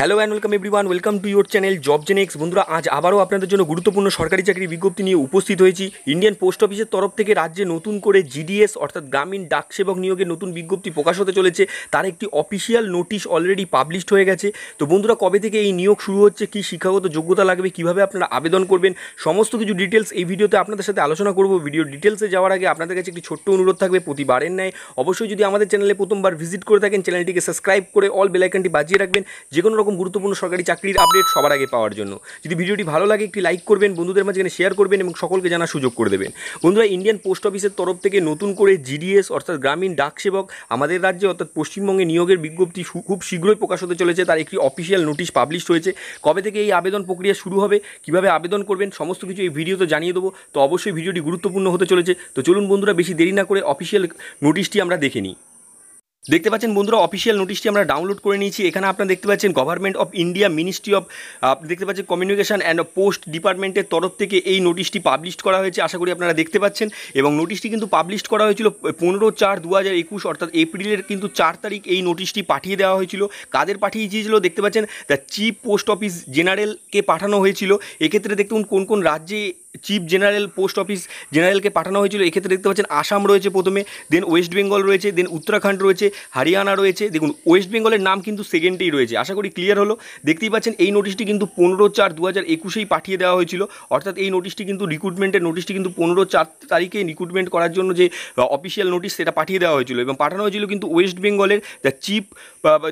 hello and welcome everyone welcome to your channel job Genex বন্ধুরা আজ আবারও আপনাদের জন্য গুরুত্বপূর্ণ সরকারি চাকরির বিজ্ঞপ্তি নিয়ে উপস্থিত হয়েছি ইন্ডিয়ান পোস্ট অফিসের তরফ থেকে রাজ্যে নতুন করে জিডিএস অর্থাৎ গ্রামীণ ডাক সেবক নিয়োগের নতুন বিজ্ঞপ্তি প্রকাশ হতে চলেছে তার একটি অফিসিয়াল নোটিশ অলরেডি পাবলিশড হয়ে গেছে তো বন্ধুরা কবে থেকে এই নিয়োগ শুরু হচ্ছে কি শিক্ষাগত যোগ্যতা লাগবে কিভাবে আপনারা আবেদন করবেন সমস্ত কিছু ডিটেলস এই ভিডিওতে আপনাদের সাথে আলোচনা করব ভিডিও ডিটেলসে যাওয়ার আগে আপনাদের কাছে একটি ছোট্ট অনুরোধ থাকবে প্রতিবারের ন্যায় অবশ্যই যদি আমাদের চ্যানেলে প্রথমবার ভিজিট করে থাকেন চ্যানেলটিকে সাবস্ক্রাইব করে অল বেলাইকানটি বাজিয়ে রাখবেন যে কোনো রকম গুরুত্বপূর্ণ সরকারি চাকরির আপডেট সবার আগে পাওয়ার জন্য যদি ভিডিওটি ভালো লাগে একটি লাইক করবেন বন্ধুদের মাঝখানে শেয়ার করবেন এবং সকলকে জানার সুযোগ করে দেবেন বন্ধুরা ইন্ডিয়ান পোস্ট অফিসের তরফ থেকে নতুন করে জিডিএস অর্থাৎ গ্রামীণ ডাক সেবক আমাদের রাজ্যে অর্থাৎ পশ্চিমবঙ্গে নিয়োগের বিজ্ঞপ্তি খুব শীঘ্রই প্রকাশ হতে চলেছে তার একটি অফিসিয়াল নোটিশ পাবলিশ হয়েছে কবে থেকে এই আবেদন প্রক্রিয়া শুরু হবে কিভাবে আবেদন করবেন সমস্ত কিছু এই ভিডিওতে জানিয়ে দেবো তো অবশ্যই ভিডিওটি গুরুত্বপূর্ণ হতে চলেছে তো চলুন বন্ধুরা বেশি দেরি না করে অফিসিয়াল নোটিশটি আমরা দেখে নিই দেখতে পাচ্ছেন বন্ধুরা অফিসিয়াল নোটিশটি আমরা ডাউনলোড করে নিয়েছি এখানে আপনারা দেখতে পাচ্ছেন government of India ministry of দেখতে পাচ্ছেন কমিউনিকেশান অ্যান্ড পোস্ট ডিপার্টমেন্টের তরফ থেকে এই নোটিশটি পাবলিশ করা হয়েছে আশা করি আপনারা দেখতে পাচ্ছেন এবং নোটিশটি কিন্তু পাবলিশ করা হয়েছিল পনেরো চার দু হাজার একুশ অর্থাৎ এপ্রিলের কিন্তু চার তারিখ এই নোটিশটি পাঠিয়ে দেওয়া হয়েছিল কাদের পাঠিয়ে দিয়েছিল দেখতে পাচ্ছেন দ্য চিফ পোস্ট অফিস জেনারেলকে পাঠানো হয়েছিল এক্ষেত্রে দেখুন কোন কোন রাজ্যে চিফ জেনারেল পোস্ট অফিস জেনারেলকে পাঠানো হয়েছিল এক্ষেত্রে দেখতে পাচ্ছেন আসাম রয়েছে প্রথমে দেন ওয়েস্ট বেঙ্গল রয়েছে দেন উত্তরাখণ্ড রয়েছে হরিয়ানা রয়েছে দেখুন ওয়েস্ট বেঙ্গলের নাম কিন্তু সেকেন্ডেই রয়েছে আশা করি ক্লিয়ার হলো দেখতেই পাচ্ছেন এই নোটিশটি কিন্তু পনেরো চার দু হাজার একুশেই পাঠিয়ে দেওয়া হয়েছিল অর্থাৎ এই নোটিশটি কিন্তু রিক্রুটমেন্টের নোটিশটি কিন্তু পনেরো চার তারিখে রিক্রুটমেন্ট করার জন্য যে অফিসিয়াল নোটিশ সেটা পাঠিয়ে দেওয়া হয়েছিল এবং পাঠানো হয়েছিল কিন্তু ওয়েস্ট বেঙ্গলের দ্য চিফ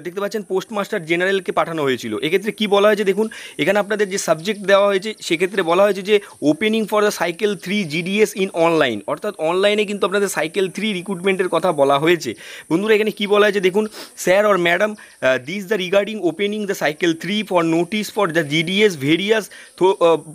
দেখতে পাচ্ছেন পোস্টমাস্টার জেনারেলকে পাঠানো হয়েছিল এক্ষেত্রে কি বলা হয়েছে দেখুন এখানে আপনাদের যে সাবজেক্ট দেওয়া হয়েছে সেক্ষেত্রে বলা হয়েছে যে open training for the cycle three GDS in online অর্থাৎ অনলাইনে কিন্তু আপনাদের সাইকেল থ্রি রিক্রুটমেন্টের কথা বলা হয়েছে বন্ধুরা এখানে কি বলা হয়েছে দেখুন sir or madam this the regarding opening the cycle three for notice for the GDS various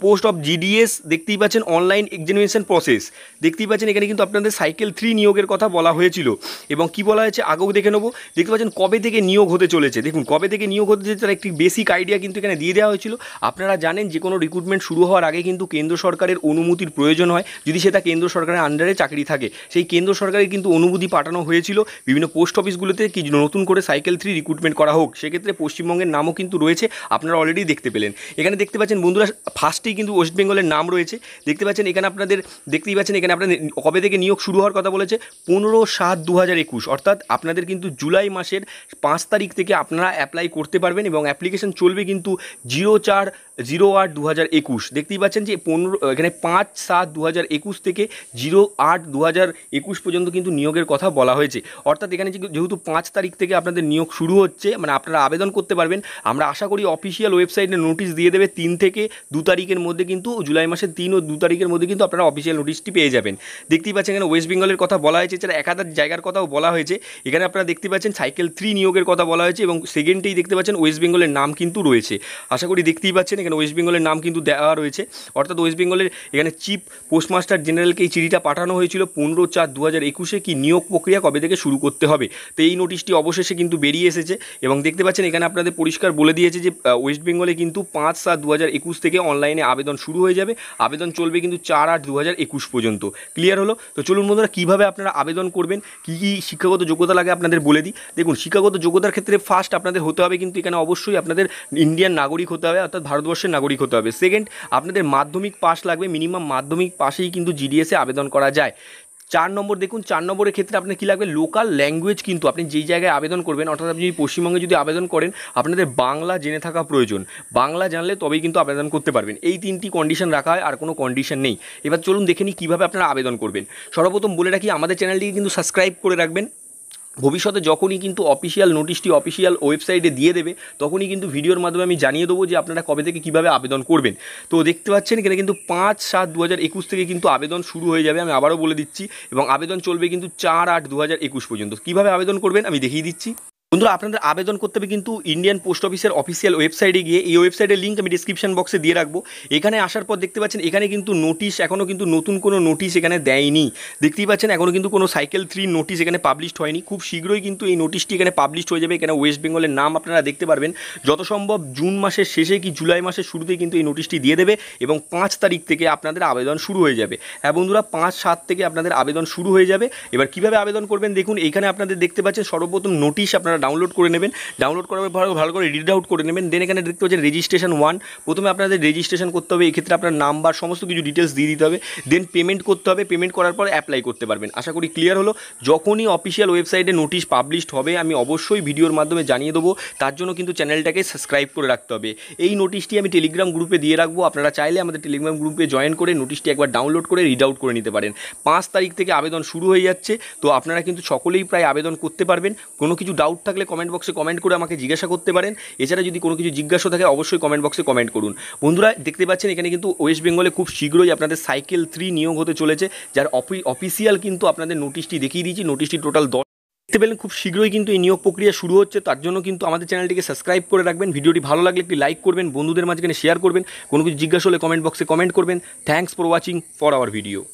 post of GDS দেখতেই পাচ্ছেন অনলাইন এক্সামিনেশন প্রসেস দেখতেই পাচ্ছেন এখানে কিন্তু আপনাদের সাইকেল থ্রি নিয়োগের কথা বলা হয়েছিল এবং কি বলা হয়েছে আগেও দেখে নেবো দেখতে পাচ্ছেন কবে থেকে নিয়োগ হতে চলেছে দেখুন কবে থেকে নিয়োগ হতে চলেছে তার একটি বেসিক আইডিয়া কিন্তু এখানে দিয়ে দেওয়া হয়েছিল আপনারা জানেন যে কোনো রিক্রুটমেন্ট শুরু হওয়ার আগে কিন্তু কেন্দ্র সরকার সরকারের অনুমতির প্রয়োজন হয় যদি সেটা কেন্দ্র সরকারের আন্ডারে চাকরি থাকে সেই কেন্দ্র সরকারের কিন্তু অনুমতি পাঠানো হয়েছিল বিভিন্ন পোস্ট অফিসগুলোতে কি নতুন করে সাইকেল থ্রি রিক্রুটমেন্ট করা হোক সেক্ষেত্রে পশ্চিমবঙ্গের নামও কিন্তু রয়েছে আপনারা অলরেডি দেখতে পেলেন এখানে দেখতে পাচ্ছেন বন্ধুরা ফার্স্টেই কিন্তু ওয়েস্ট বেঙ্গলের নাম রয়েছে দেখতে পাচ্ছেন এখানে আপনাদের দেখতেই পাচ্ছেন এখানে আপনাদের কবে থেকে নিয়োগ শুরু হওয়ার কথা বলেছে পনেরো সাত দু হাজার একুশ অর্থাৎ আপনাদের কিন্তু জুলাই মাসের পাঁচ তারিখ থেকে আপনারা অ্যাপ্লাই করতে পারবেন এবং অ্যাপ্লিকেশন চলবে কিন্তু জিরো চার জিরো আট দু হাজার একুশ দেখতেই পাচ্ছেন যে পনেরো এখানে পাঁচ সাত দু হাজার একুশ থেকে জিরো আট দু হাজার একুশ পর্যন্ত কিন্তু নিয়োগের কথা বলা হয়েছে অর্থাৎ এখানে যেহেতু পাঁচ তারিখ থেকে আপনাদের নিয়োগ শুরু হচ্ছে মানে আপনারা আবেদন করতে পারবেন আমরা আশা করি অফিসিয়াল ওয়েবসাইটে নোটিশ দিয়ে দেবে তিন থেকে দু তারিখের মধ্যে কিন্তু জুলাই মাসের তিন ও দু তারিখের মধ্যে কিন্তু আপনারা অফিসিয়াল নোটিশটি পেয়ে যাবেন দেখতেই পাচ্ছেন এখানে ওয়েস্ট বেঙ্গলের কথা বলা হয়েছে এছাড়া একাধার জায়গার কথাও বলা হয়েছে এখানে আপনারা দেখতে পাচ্ছেন সাইকেল থ্রি নিয়োগের কথা বলা হয়েছে এবং সেকেন্ডেই দেখতে পাচ্ছেন ওয়েস্ট বেঙ্গলের নাম কিন্তু রয়েছে আশা করি দেখতেই পাচ্ছেন এখানে ওয়েস্ট বেঙ্গলের নাম কিন্তু দেওয়া রয়েছে অর্থাৎ ওয়েস্ট বেঙ্গলের এখানে চিফ পোস্টমাস্টার জেনারেলকে এই চিঠিটা পাঠানো হয়েছিল পনেরো চার দু হাজার একুশে কি নিয়োগ প্রক্রিয়া কবে থেকে শুরু করতে হবে তো এই নোটিশটি অবশেষে কিন্তু বেরিয়ে এসেছে এবং দেখতে পাচ্ছেন এখানে আপনাদের পরিষ্কার বলে দিয়েছে যে ওয়েস্ট বেঙ্গলে কিন্তু পাঁচ সাত দু হাজার একুশ থেকে অনলাইনে আবেদন শুরু হয়ে যাবে আবেদন চলবে কিন্তু চার আট দু হাজার একুশ পর্যন্ত ক্লিয়ার হলো তো চলুন বন্ধুরা কীভাবে আপনারা আবেদন করবেন কী কী শিক্ষাগত যোগ্যতা লাগে আপনাদের বলে দিই দেখুন শিক্ষাগত যোগ্যতার ক্ষেত্রে ফার্স্ট আপনাদের হতে হবে কিন্তু এখানে অবশ্যই আপনাদের ইন্ডিয়ান নাগরিক হতে হবে অর্থাৎ ভারতবর্ষ ভারতবর্ষের নাগরিক হতে হবে সেকেন্ড আপনাদের মাধ্যমিক পাস লাগবে মিনিমাম মাধ্যমিক পাশেই কিন্তু জিডিএসে আবেদন করা যায় চার নম্বর দেখুন চার নম্বরের ক্ষেত্রে আপনার কী লাগবে লোকাল ল্যাঙ্গুয়েজ কিন্তু আপনি যেই জায়গায় আবেদন করবেন অর্থাৎ আপনি যদি পশ্চিমবঙ্গে যদি আবেদন করেন আপনাদের বাংলা জেনে থাকা প্রয়োজন বাংলা জানলে তবেই কিন্তু আবেদন করতে পারবেন এই তিনটি কন্ডিশন রাখা হয় আর কোনো কন্ডিশন নেই এবার চলুন দেখে নিই কীভাবে আপনারা আবেদন করবেন সর্বপ্রথম বলে রাখি আমাদের চ্যানেলটিকে কিন্তু সাবস্ক্রাইব করে রাখবেন ভবিষ্যতে যখনই কিন্তু অফিসিয়াল নোটিশটি অফিসিয়াল ওয়েবসাইটে দিয়ে দেবে তখনই কিন্তু ভিডিওর মাধ্যমে আমি জানিয়ে দেবো যে আপনারা কবে থেকে কীভাবে আবেদন করবেন তো দেখতে পাচ্ছেন এখানে কিন্তু পাঁচ সাত দু একুশ থেকে কিন্তু আবেদন শুরু হয়ে যাবে আমি আবারও বলে দিচ্ছি এবং আবেদন চলবে কিন্তু চার আট দু হাজার একুশ পর্যন্ত কীভাবে আবেদন করবেন আমি দেখিয়ে দিচ্ছি বন্ধুরা আপনাদের আবেদন করতে হবে কিন্তু ইন্ডিয়ান পোস্ট অফিসের অফিসিয়াল ওয়েবসাইটে গিয়ে এই ওয়েবসাইটের লিঙ্ক আমি ডিসক্রিপশন বক্সে দিয়ে রাখবো এখানে আসার পর দেখতে পাচ্ছেন এখানে কিন্তু নোটিশ এখনও কিন্তু নতুন কোনো নোটিশ এখানে দেয়নি দেখতেই পাচ্ছেন এখনও কিন্তু কোনো সাইকেল থ্রি নোটিশ এখানে পাবলিশড হয়নি খুব শীঘ্রই কিন্তু এই নোটিশটি এখানে পাবলিশড হয়ে যাবে এখানে ওয়েস্ট বেঙ্গলের নাম আপনারা দেখতে পারবেন যত সম্ভব জুন মাসের শেষে কি জুলাই মাসের শুরুতে কিন্তু এই নোটিশটি দিয়ে দেবে এবং পাঁচ তারিখ থেকে আপনাদের আবেদন শুরু হয়ে যাবে হ্যাঁ বন্ধুরা পাঁচ সাত থেকে আপনাদের আবেদন শুরু হয়ে যাবে এবার কিভাবে আবেদন করবেন দেখুন এখানে আপনাদের দেখতে পাচ্ছেন সর্বপ্রথম নোটিশ আপনারা আপনারা ডাউনলোড করে নেবেন ডাউনলোড করার পর ভালো করে রিড আউট করে নেবেন দেন এখানে দেখতে পাচ্ছেন রেজিস্ট্রেশন ওয়ান প্রথমে আপনাদের রেজিস্ট্রেশন করতে হবে এক্ষেত্রে আপনার নাম্বার সমস্ত কিছু ডিটেলস দিয়ে দিতে হবে দেন পেমেন্ট করতে হবে পেমেন্ট করার পর অ্যাপ্লাই করতে পারবেন আশা করি ক্লিয়ার হলো যখনই অফিসিয়াল ওয়েবসাইটে নোটিশ পাবলিশড হবে আমি অবশ্যই ভিডিওর মাধ্যমে জানিয়ে দেবো তার জন্য কিন্তু চ্যানেলটাকে সাবস্ক্রাইব করে রাখতে হবে এই নোটিশটি আমি টেলিগ্রাম গ্রুপে দিয়ে রাখবো আপনারা চাইলে আমাদের টেলিগ্রাম গ্রুপে জয়েন করে নোটিশটি একবার ডাউনলোড করে রিড আউট করে নিতে পারেন পাঁচ তারিখ থেকে আবেদন শুরু হয়ে যাচ্ছে তো আপনারা কিন্তু সকলেই প্রায় আবেদন করতে পারবেন কোনো কিছু ডাউট থাকলে কমেন্ট বক্সে কমেন্ট করে আমাকে জিজ্ঞাসা করতে পারেন এছাড়া যদি কোনো কিছু জিজ্ঞাসা থাকে অবশ্যই কমেন্ট বক্সে কমেন্ট করুন বন্ধুরা দেখতে পাচ্ছেন এখানে কিন্তু ওয়েস্ট বেঙ্গলে খুব শীঘ্রই আপনাদের সাইকেল থ্রি নিয়োগ হতে চলেছে যার অফিসিয়াল কিন্তু আপনাদের নোটিশটি দেখিয়ে দিয়েছি নোটিশটি টোটাল দশ দেখতে পেলেন খুব শীঘ্রই কিন্তু এই নিয়োগ প্রক্রিয়া শুরু হচ্ছে তার জন্য কিন্তু আমাদের চ্যানেলটিকে সাবস্ক্রাইব করে রাখবেন ভিডিওটি ভালো লাগলে একটি লাইক করবেন বন্ধুদের মাঝখানে শেয়ার করবেন কোনো কিছু জিজ্ঞাসা হলে কমেন্ট বক্সে কমেন্ট করবেন thanks for watching for our video